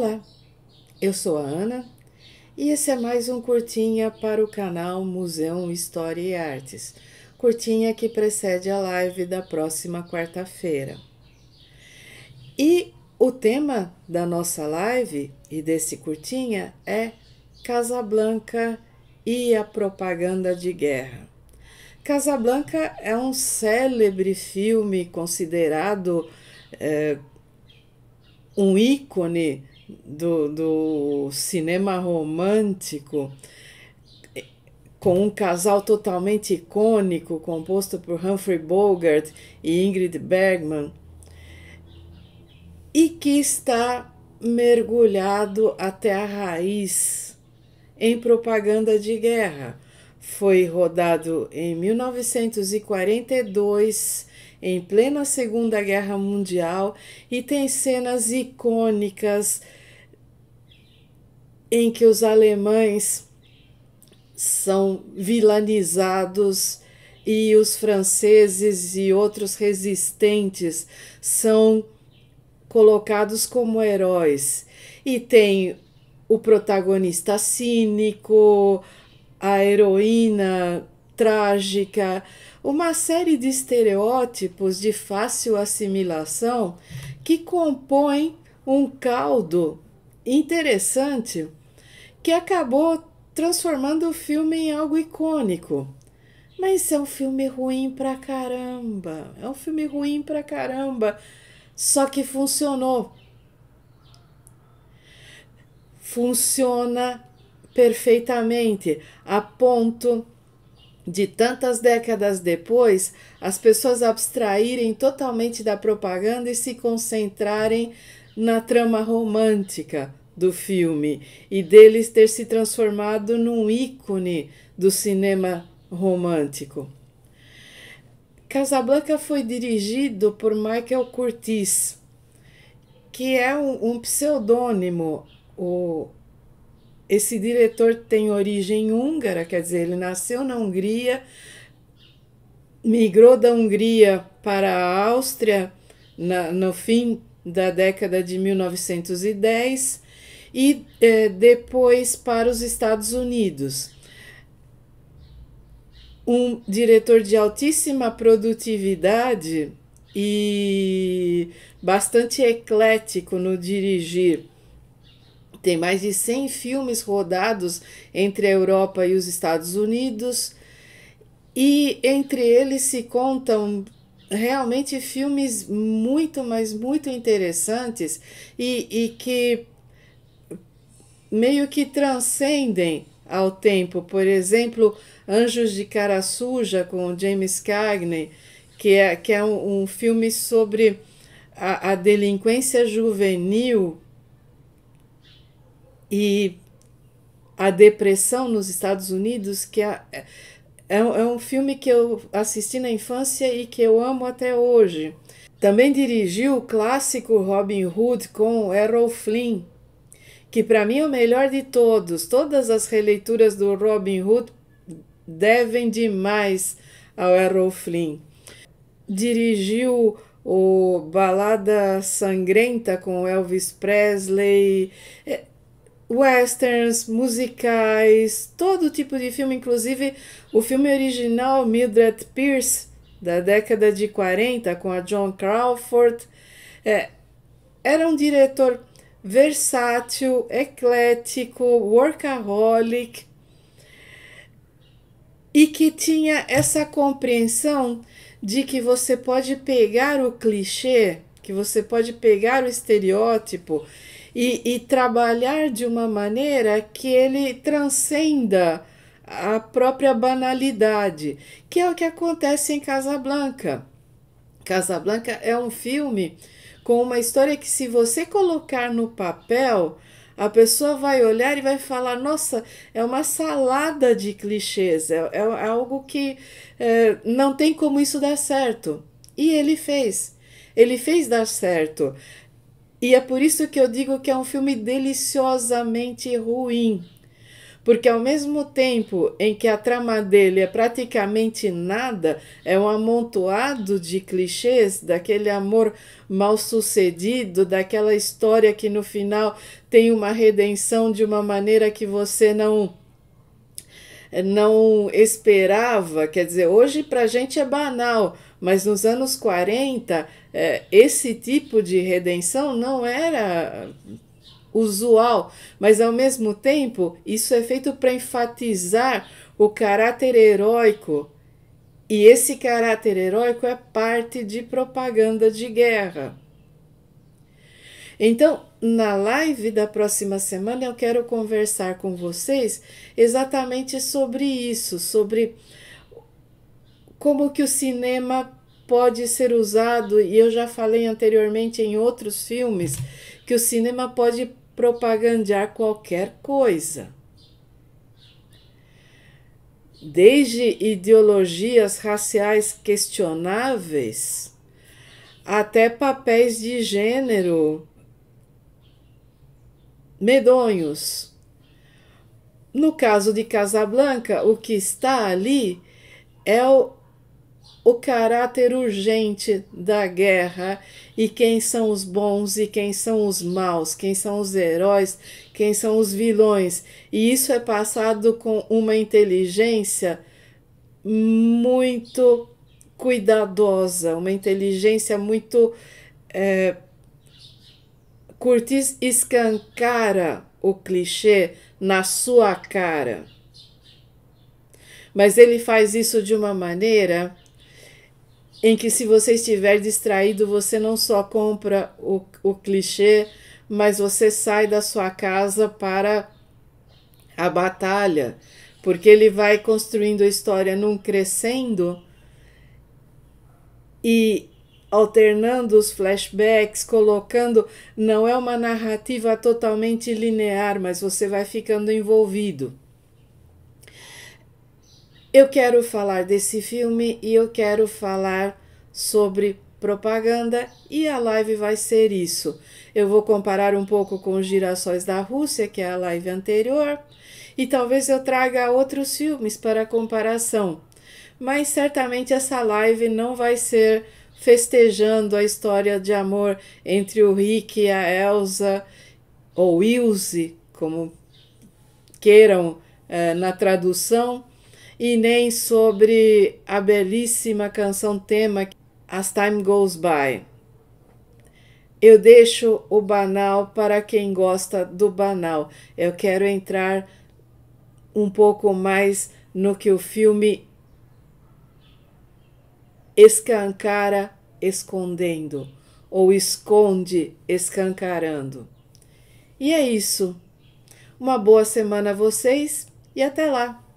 Olá, eu sou a Ana e esse é mais um curtinha para o canal Museu História e Artes, curtinha que precede a live da próxima quarta-feira. E o tema da nossa live e desse curtinha é Casablanca e a propaganda de guerra. Casablanca é um célebre filme considerado é, um ícone do, do cinema romântico eh, com um casal totalmente icônico composto por Humphrey Bogart e Ingrid Bergman e que está mergulhado até a raiz em propaganda de guerra. Foi rodado em 1942, em plena Segunda Guerra Mundial, e tem cenas icônicas em que os alemães são vilanizados e os franceses e outros resistentes são colocados como heróis. E tem o protagonista cínico, a heroína trágica, uma série de estereótipos de fácil assimilação que compõem um caldo interessante que acabou transformando o filme em algo icônico. Mas é um filme ruim pra caramba. É um filme ruim pra caramba. Só que funcionou. Funciona perfeitamente, a ponto de tantas décadas depois as pessoas abstraírem totalmente da propaganda e se concentrarem na trama romântica do filme e deles ter se transformado num ícone do cinema romântico. Casablanca foi dirigido por Michael Curtiz, que é um, um pseudônimo. O, esse diretor tem origem húngara, quer dizer, ele nasceu na Hungria, migrou da Hungria para a Áustria na, no fim da década de 1910 e é, depois para os Estados Unidos. Um diretor de altíssima produtividade e bastante eclético no dirigir. Tem mais de 100 filmes rodados entre a Europa e os Estados Unidos, e entre eles se contam realmente filmes muito, mas muito interessantes e, e que meio que transcendem ao tempo. Por exemplo, Anjos de Cara Suja, com James Cagney, que é, que é um, um filme sobre a, a delinquência juvenil e a depressão nos Estados Unidos, que é, é, é um filme que eu assisti na infância e que eu amo até hoje. Também dirigiu o clássico Robin Hood com Errol Flynn, que para mim é o melhor de todos. Todas as releituras do Robin Hood devem demais ao Errol Flynn. Dirigiu o Balada Sangrenta com Elvis Presley, é, westerns, musicais, todo tipo de filme, inclusive o filme original Mildred Pierce da década de 40 com a John Crawford. É, era um diretor versátil, eclético, workaholic e que tinha essa compreensão de que você pode pegar o clichê, que você pode pegar o estereótipo e, e trabalhar de uma maneira que ele transcenda a própria banalidade, que é o que acontece em Casablanca. Casablanca é um filme com uma história que, se você colocar no papel, a pessoa vai olhar e vai falar: nossa, é uma salada de clichês, é, é, é algo que é, não tem como isso dar certo. E ele fez, ele fez dar certo. E é por isso que eu digo que é um filme deliciosamente ruim. Porque ao mesmo tempo em que a trama dele é praticamente nada, é um amontoado de clichês daquele amor mal sucedido, daquela história que no final tem uma redenção de uma maneira que você não não esperava, quer dizer, hoje para a gente é banal, mas nos anos 40 eh, esse tipo de redenção não era usual, mas ao mesmo tempo isso é feito para enfatizar o caráter heróico. E esse caráter heróico é parte de propaganda de guerra. Então, na live da próxima semana, eu quero conversar com vocês exatamente sobre isso, sobre como que o cinema pode ser usado, e eu já falei anteriormente em outros filmes, que o cinema pode propagandear qualquer coisa. Desde ideologias raciais questionáveis até papéis de gênero medonhos. No caso de Casablanca, o que está ali é o o caráter urgente da guerra e quem são os bons e quem são os maus, quem são os heróis, quem são os vilões. E isso é passado com uma inteligência muito cuidadosa, uma inteligência muito. É, Curtis escancara o clichê na sua cara. Mas ele faz isso de uma maneira em que, se você estiver distraído, você não só compra o, o clichê, mas você sai da sua casa para a batalha, porque ele vai construindo a história num crescendo e alternando os flashbacks, colocando. Não é uma narrativa totalmente linear, mas você vai ficando envolvido. Eu quero falar desse filme e eu quero falar sobre propaganda e a live vai ser isso. Eu vou comparar um pouco com os Girassóis da Rússia, que é a live anterior, e talvez eu traga outros filmes para comparação. Mas certamente essa live não vai ser festejando a história de amor entre o Rick e a Elsa, ou Ilse, como queiram eh, na tradução, e nem sobre a belíssima canção tema As Time Goes By. Eu deixo o banal para quem gosta do banal. Eu quero entrar um pouco mais no que o filme escancara escondendo ou esconde escancarando. E é isso. Uma boa semana a vocês e até lá!